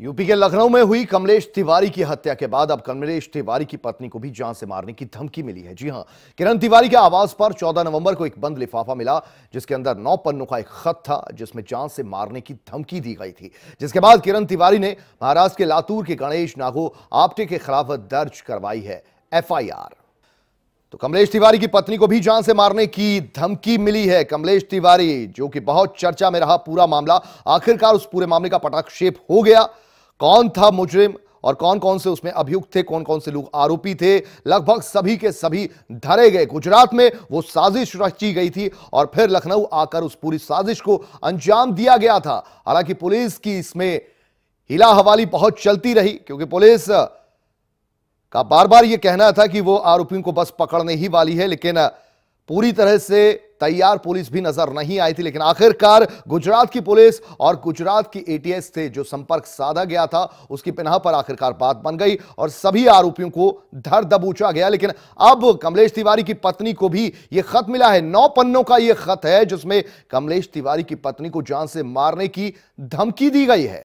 UP के लखनऊ में हुई कमलेश तिवारी की हत्या के बाद अब कमलेश तिवारी की पत्नी को भी जान से मारने की धमकी मिली है जी हां किरण तिवारी के आवास पर 14 नवंबर को एक बंद लिफाफा मिला जिसके अंदर नौ पन्नों का एक खत था जिसमें जान से मारने की धमकी दी गई थी जिसके बाद किरण तिवारी ने महाराष्ट्र के लातूर के गणेश नागो आपटे के खिलाफ दर्ज करवाई है एफ तो कमलेश तिवारी की पत्नी को भी जान से मारने की धमकी मिली है कमलेश तिवारी जो कि बहुत चर्चा में रहा पूरा मामला आखिरकार उस पूरे मामले का पटाक्षेप हो गया कौन था मुजरिम और कौन कौन से उसमें अभियुक्त थे कौन कौन से लोग आरोपी थे लगभग सभी के सभी धरे गए गुजरात में वो साजिश रची गई थी और फिर लखनऊ आकर उस पूरी साजिश को अंजाम दिया गया था हालांकि पुलिस की इसमें हिला हवाली बहुत चलती रही क्योंकि पुलिस का बार बार यह कहना था कि वो आरोपियों को बस पकड़ने ही वाली है लेकिन पूरी तरह से तैयार पुलिस भी नजर नहीं आई थी लेकिन आखिरकार गुजरात की पुलिस और गुजरात की एटीएस से जो संपर्क साधा गया था उसकी पिनाह पर आखिरकार बात बन गई और सभी आरोपियों को धर दबूचा गया लेकिन अब कमलेश तिवारी की पत्नी को भी यह खत मिला है नौ पन्नों का यह खत है जिसमें कमलेश तिवारी की पत्नी को जान से मारने की धमकी दी गई है